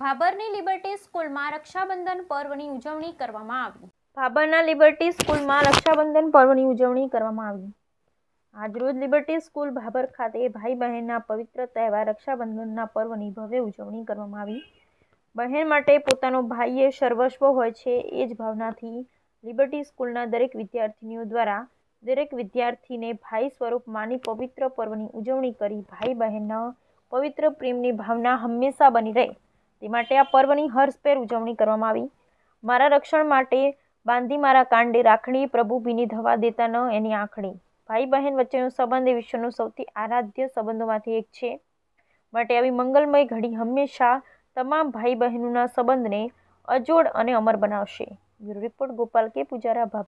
ભાબરની liberty સ્કૂલમાં રક્ષાબંધન પર્વની ઉજવણી કરવામાં આવી ભાબરના લિબર્ટી સ્કૂલમાં રક્ષાબંધન પર્વની ઉજવણી કરવામાં આવી આજરોજ લિબર્ટી સ્કૂલ ભાબર ખાતે ભાઈ બહેનના પવિત્ર તહેવાર રક્ષાબંધનના પર્વની ભવ્ય ઉજવણી કરવામાં આવી બહેન માટે પોતાનો ભાઈએ સર્વસ્વ હોય છે એ જ ભાવનાથી લિબર્ટી સ્કૂલના દરેક વિદ્યાર્થીનીઓ દ્વારા દરેક વિદ્યાર્થીને ભાઈ સ્વરૂપ માની પવિત્ર પર્વની ઉજવણી કરી ભાઈ બહેનના પવિત્ર પ્રેમની ભાવના હંમેશા બની રહે તે માટે આ પર્વની હર્ષભેર ઉજવણી કરવામાં આવી મારા રક્ષણ માટે બાંધી મારા કાંડે રાખણી પ્રભુ ભીની ધવા દેતા ન એની આંખણી ભાઈ બહેન વચ્ચેનો સંબંધ એ વિશ્વનો સૌથી આરાધ્ય સંબંધોમાંથી એક છે માટે આવી મંગલમય ઘડી હંમેશા તમામ ભાઈ બહેનોના સંબંધને અજોડ અને અમર બનાવશે બ્યુરો રિપોર્ટ ગોપાલ કે પૂજારા